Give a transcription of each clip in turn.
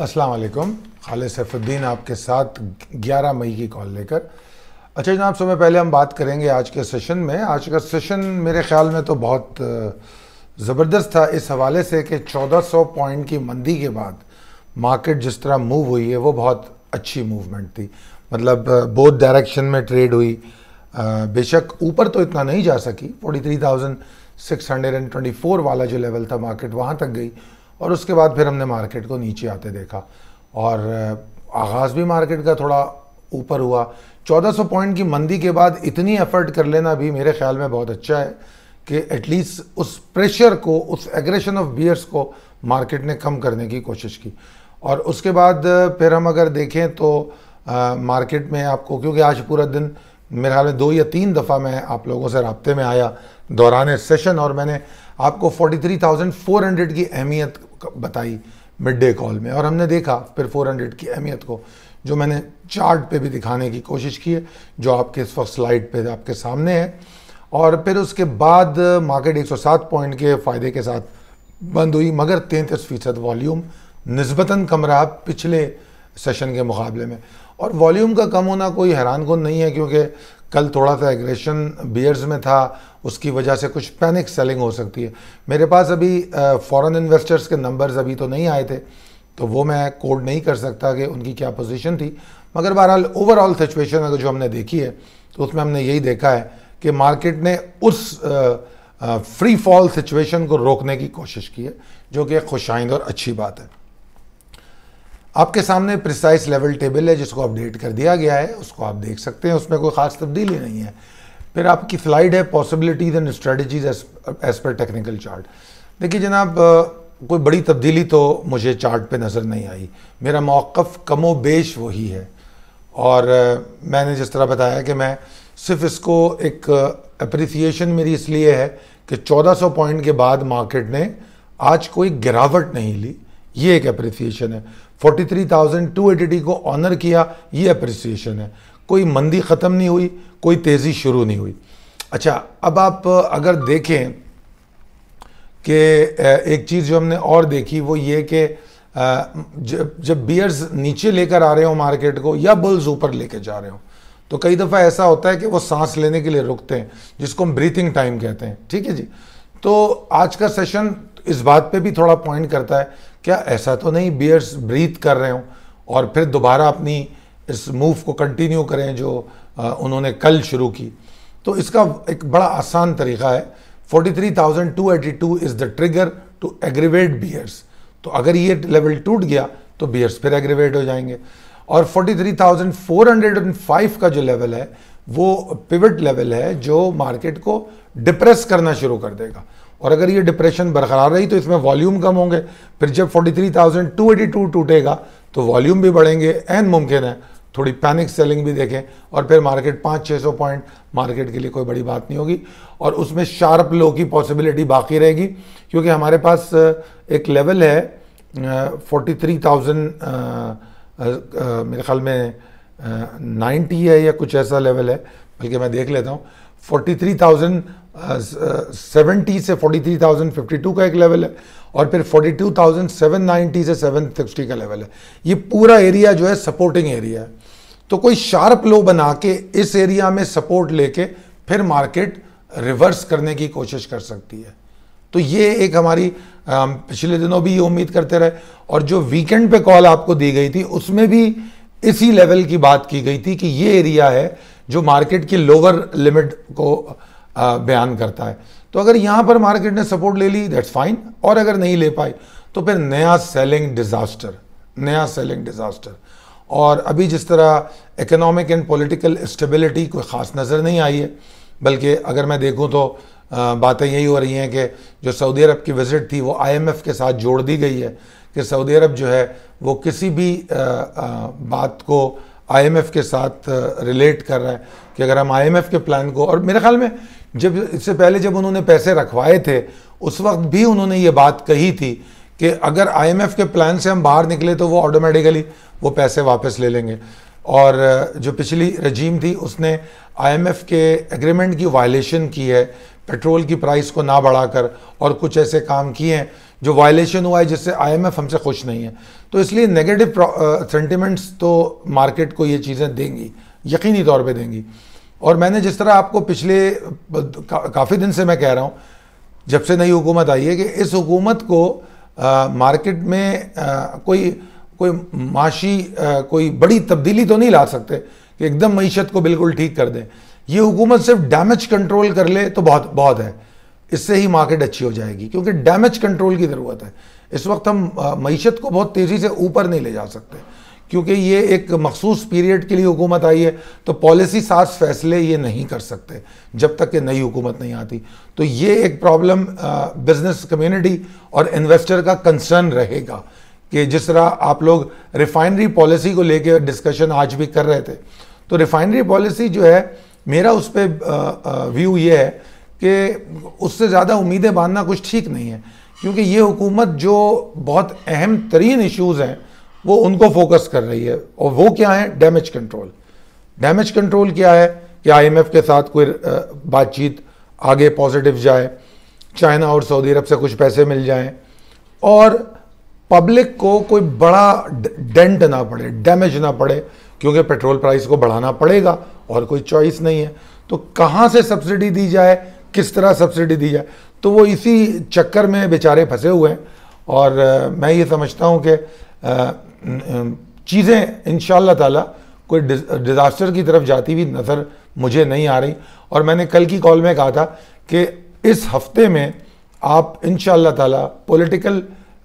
अस्सलाम वालेकुम खालिद सैफुद्दीन आपके साथ 11 मई की कॉल लेकर अच्छा जनाब समय पहले हम बात करेंगे आज के सेशन में आज का सेशन मेरे ख्याल में तो बहुत ज़बरदस्त था इस हवाले से कि 1400 पॉइंट की मंदी के बाद मार्केट जिस तरह मूव हुई है वो बहुत अच्छी मूवमेंट थी मतलब बोथ डायरेक्शन में ट्रेड हुई बेशक ऊपर तो इतना नहीं जा सकी 43,624 वाला जो लेवल था मार्केट वहाँ तक गई और उसके बाद फिर हमने मार्केट को नीचे आते देखा और आगाज़ भी मार्केट का थोड़ा ऊपर हुआ 1400 पॉइंट की मंदी के बाद इतनी एफर्ट कर लेना भी मेरे ख्याल में बहुत अच्छा है कि एटलीस्ट उस प्रेशर को उस एग्रेशन ऑफ बियर्स को मार्केट ने कम करने की कोशिश की और उसके बाद फिर हम अगर देखें तो आ, मार्केट में आपको क्योंकि आज पूरा दिन मेरे ख्याल में दो या तीन दफ़ा मैं आप लोगों से रबते में आया दौरान सेशन और मैंने आपको 43,400 की अहमियत बताई मिड डे कॉल में और हमने देखा फिर 400 की अहमियत को जो मैंने चार्ट पे भी दिखाने की कोशिश की है जो आपके इस वक्त स्लाइड पे आपके सामने है और फिर उसके बाद मार्केट 107 पॉइंट के फ़ायदे के साथ बंद हुई मगर तैंतीस फ़ीसद वॉल्यूम नस्बता कम रहा पिछले सेशन के मुकाबले में और वॉल्यूम का कम होना कोई हैरान कौन नहीं है क्योंकि कल थोड़ा सा एग्रेशन बियर्स में था उसकी वजह से कुछ पैनिक सेलिंग हो सकती है मेरे पास अभी फॉरेन इन्वेस्टर्स के नंबर्स अभी तो नहीं आए थे तो वो मैं कोड नहीं कर सकता कि उनकी क्या पोजीशन थी मगर बहरहाल ओवरऑल सिचुएशन अगर जो हमने देखी है तो उसमें हमने यही देखा है कि मार्केट ने उस फ्री फॉल सिचुएशन को रोकने की कोशिश की है जो कि खुशाइंद और अच्छी बात है आपके सामने प्रिसाइस लेवल टेबल है जिसको अपडेट कर दिया गया है उसको आप देख सकते हैं उसमें कोई ख़ास तब्दीली नहीं है फिर आपकी फ़्लाइट है पॉसिबिलिटीज एंड स्ट्रेटजीज एज पर टेक्निकल चार्ट देखिए जनाब कोई बड़ी तब्दीली तो मुझे चार्ट पे नज़र नहीं आई मेरा मौक़ कमो बेश वही है और मैंने जिस तरह बताया कि मैं सिर्फ इसको एक अप्रिसिएशन मेरी इसलिए है कि 1400 पॉइंट के बाद मार्केट ने आज कोई गिरावट नहीं ली ये एक अप्रिसिएशन है 43,280 को ऑनर किया ये अप्रिसिएशन है कोई मंदी ख़त्म नहीं हुई कोई तेज़ी शुरू नहीं हुई अच्छा अब आप अगर देखें कि एक चीज़ जो हमने और देखी वो ये कि जब जब बियर्स नीचे लेकर आ रहे हो मार्केट को या बुल्स ऊपर लेके जा रहे हो तो कई दफ़ा ऐसा होता है कि वो सांस लेने के लिए रुकते हैं जिसको हम ब्रीथिंग टाइम कहते हैं ठीक है जी तो आज का सेशन इस बात पे भी थोड़ा पॉइंट करता है क्या ऐसा तो नहीं बियर्स ब्रीथ कर रहे हों और फिर दोबारा अपनी इस मूव को कंटिन्यू करें जो उन्होंने कल शुरू की तो इसका एक बड़ा आसान तरीका है 43,282 is the trigger to aggravate bears तो अगर ये लेवल टूट गया तो बियर्स फिर एग्रीवेट हो जाएंगे और 43,405 का जो लेवल है वो पिवट लेवल है जो मार्केट को डिप्रेस करना शुरू कर देगा और अगर ये डिप्रेशन बरकरार रही तो इसमें वॉल्यूम कम होंगे फिर जब 43,282 टूटेगा तो वॉल्यूम भी बढ़ेंगे एन मुमकिन है थोड़ी पैनिक सेलिंग भी देखें और फिर मार्केट पाँच छः सौ पॉइंट मार्केट के लिए कोई बड़ी बात नहीं होगी और उसमें शार्प लो की पॉसिबिलिटी बाकी रहेगी क्योंकि हमारे पास एक लेवल है फोर्टी थ्री थाउजेंड मेरे ख्याल में नाइन्टी है या कुछ ऐसा लेवल है बल्कि मैं देख लेता हूँ forty three thousand seventy uh, uh, से forty three thousand fifty two का एक लेवल है और फिर forty two thousand seven ninety से सेवन सिक्सटी का लेवल है ये पूरा एरिया जो है सपोर्टिंग एरिया है तो कोई शार्प लो बना के इस एरिया में सपोर्ट लेके फिर मार्केट रिवर्स करने की कोशिश कर सकती है तो ये एक हमारी पिछले दिनों भी ये उम्मीद करते रहे और जो वीकेंड पे कॉल आपको दी गई थी उसमें भी इसी लेवल की बात की गई थी कि ये एरिया है जो मार्केट की लोअर लिमिट को बयान करता है तो अगर यहाँ पर मार्केट ने सपोर्ट ले ली दैट्स फाइन और अगर नहीं ले पाई तो फिर नया सेलिंग डिज़ास्टर नया सेलिंग डिज़ास्टर और अभी जिस तरह इकोनॉमिक एंड पॉलिटिकल स्टेबिलिटी कोई ख़ास नज़र नहीं आई है बल्कि अगर मैं देखूँ तो बातें यही हो रही हैं कि जो सऊदी अरब की विज़िट थी वो आईएमएफ के साथ जोड़ दी गई है कि सऊदी अरब जो है वो किसी भी आ, आ, बात को आईएमएफ के साथ रिलेट कर रहा है कि अगर हम आईएमएफ के प्लान को और मेरे ख्याल में जब इससे पहले जब उन्होंने पैसे रखवाए थे उस वक्त भी उन्होंने ये बात कही थी कि अगर आईएमएफ के प्लान से हम बाहर निकले तो वो ऑटोमेटिकली वो पैसे वापस ले लेंगे और जो पिछली रजीम थी उसने आईएमएफ के एग्रीमेंट की वायलेशन की है पेट्रोल की प्राइस को ना बढ़ाकर और कुछ ऐसे काम किए हैं जो वायलेशन हुआ है जिससे आईएमएफ हमसे खुश नहीं है तो इसलिए नेगेटिव सेंटिमेंट्स तो मार्केट को ये चीज़ें देंगी यकीनी तौर पे देंगी और मैंने जिस तरह आपको पिछले का, काफ़ी दिन से मैं कह रहा हूँ जब से नई हुकूमत आई है कि इस हुकूमत को आ, मार्केट में आ, कोई कोई माशी आ, कोई बड़ी तब्दीली तो नहीं ला सकते कि एकदम मीशत को बिल्कुल ठीक कर दें ये हुकूमत सिर्फ डैमेज कंट्रोल कर ले तो बहुत बहुत है इससे ही मार्केट अच्छी हो जाएगी क्योंकि डैमेज कंट्रोल की ज़रूरत है इस वक्त हम मीशत को बहुत तेज़ी से ऊपर नहीं ले जा सकते क्योंकि ये एक मखसूस पीरियड के लिए हुकूमत आई है तो पॉलिसी साज फैसले ये नहीं कर सकते जब तक कि नई हुकूमत नहीं आती तो ये एक प्रॉब्लम बिजनेस कम्युनिटी और इन्वेस्टर का कंसर्न रहेगा कि जिस तरह आप लोग रिफाइनरी पॉलिसी को लेकर डिस्कशन आज भी कर रहे थे तो रिफाइनरी पॉलिसी जो है मेरा उस पर व्यू ये है कि उससे ज़्यादा उम्मीदें बांधना कुछ ठीक नहीं है क्योंकि ये हुकूमत जो बहुत अहम तरीन इशूज़ हैं वो उनको फोकस कर रही है और वो क्या है डैमेज कंट्रोल डैमेज कंट्रोल क्या है कि आईएमएफ के साथ कोई बातचीत आगे पॉजिटिव जाए चाइना और सऊदी अरब से कुछ पैसे मिल जाएं और पब्लिक को कोई बड़ा डेंट ना पड़े डैमेज ना पड़े क्योंकि पेट्रोल प्राइस को बढ़ाना पड़ेगा और कोई चॉइस नहीं है तो कहाँ से सब्सिडी दी जाए किस तरह सब्सिडी दी जाए तो वो इसी चक्कर में बेचारे फंसे हुए हैं और मैं ये समझता हूँ कि चीज़ें इन ताला कोई डिज़ास्टर की तरफ जाती हुई नज़र मुझे नहीं आ रही और मैंने कल की कॉल में कहा था कि इस हफ्ते में आप इन ताला पॉलिटिकल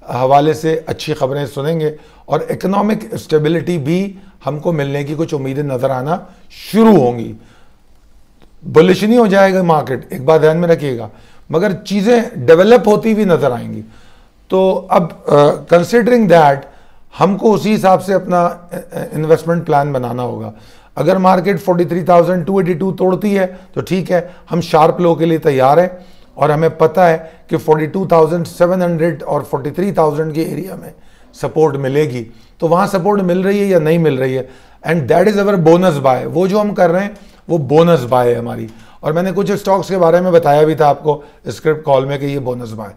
हवाले से अच्छी खबरें सुनेंगे और इकोनॉमिक स्टेबिलिटी भी हमको मिलने की कुछ उम्मीदें नज़र आना शुरू होंगी बुलिश नहीं हो जाएगा मार्केट एक बात ध्यान में रखिएगा मगर चीज़ें डेवलप होती हुई नज़र आएंगी तो अब कंसिडरिंग दैट हमको उसी हिसाब से अपना इन्वेस्टमेंट प्लान बनाना होगा अगर मार्केट 43,282 तोड़ती है तो ठीक है हम शार्प लो के लिए तैयार हैं और हमें पता है कि 42,700 और 43,000 के एरिया में सपोर्ट मिलेगी तो वहाँ सपोर्ट मिल रही है या नहीं मिल रही है and that is our bonus by वो जो हम कर रहे हैं वो बोनस बाय है हमारी और मैंने कुछ स्टॉक्स के बारे में बताया भी था आपको स्क्रिप्ट कॉल में कि ये बोनस बाय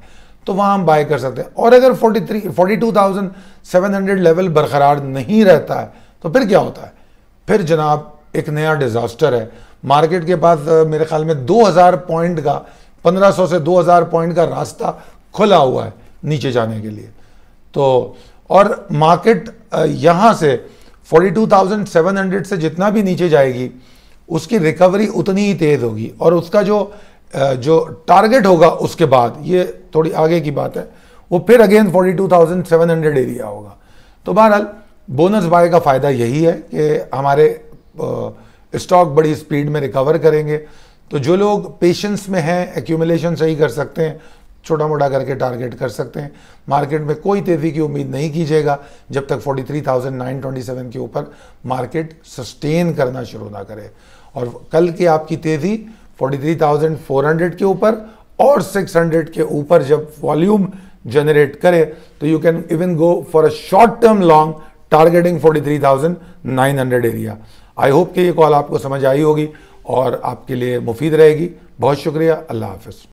तो वहाँ हम बाय कर सकते हैं और अगर 43 42,700 लेवल बरकरार नहीं रहता है तो फिर क्या होता है फिर जनाब एक नया डिज़ास्टर है मार्केट के पास मेरे ख्याल में 2000 पॉइंट का 1500 से 2000 पॉइंट का रास्ता खुला हुआ है नीचे जाने के लिए तो और मार्केट यहाँ से 42,700 से जितना भी नीचे जाएगी उसकी रिकवरी उतनी ही तेज़ होगी और उसका जो जो टारगेट होगा उसके बाद ये थोड़ी आगे की बात है वो फिर अगेन 42,700 एरिया होगा तो बहरहाल बोनस बाय का फ़ायदा यही है कि हमारे स्टॉक बड़ी स्पीड में रिकवर करेंगे तो जो लोग पेशेंस में हैं एक्यूमुलेशन सही कर सकते हैं छोटा मोटा करके टारगेट कर सकते हैं मार्केट में कोई तेज़ी की उम्मीद नहीं कीजिएगा जब तक 43,927 के ऊपर मार्केट सस्टेन करना शुरू ना करे और कल की आपकी तेज़ी 43,400 के ऊपर और 600 के ऊपर जब वॉल्यूम जनरेट करे तो you can even go for a short term long targeting 43,900 area I hope कि ये कॉल आपको समझ आई होगी और आपके लिए मुफीद रहेगी बहुत शुक्रिया अल्लाह हाफिज़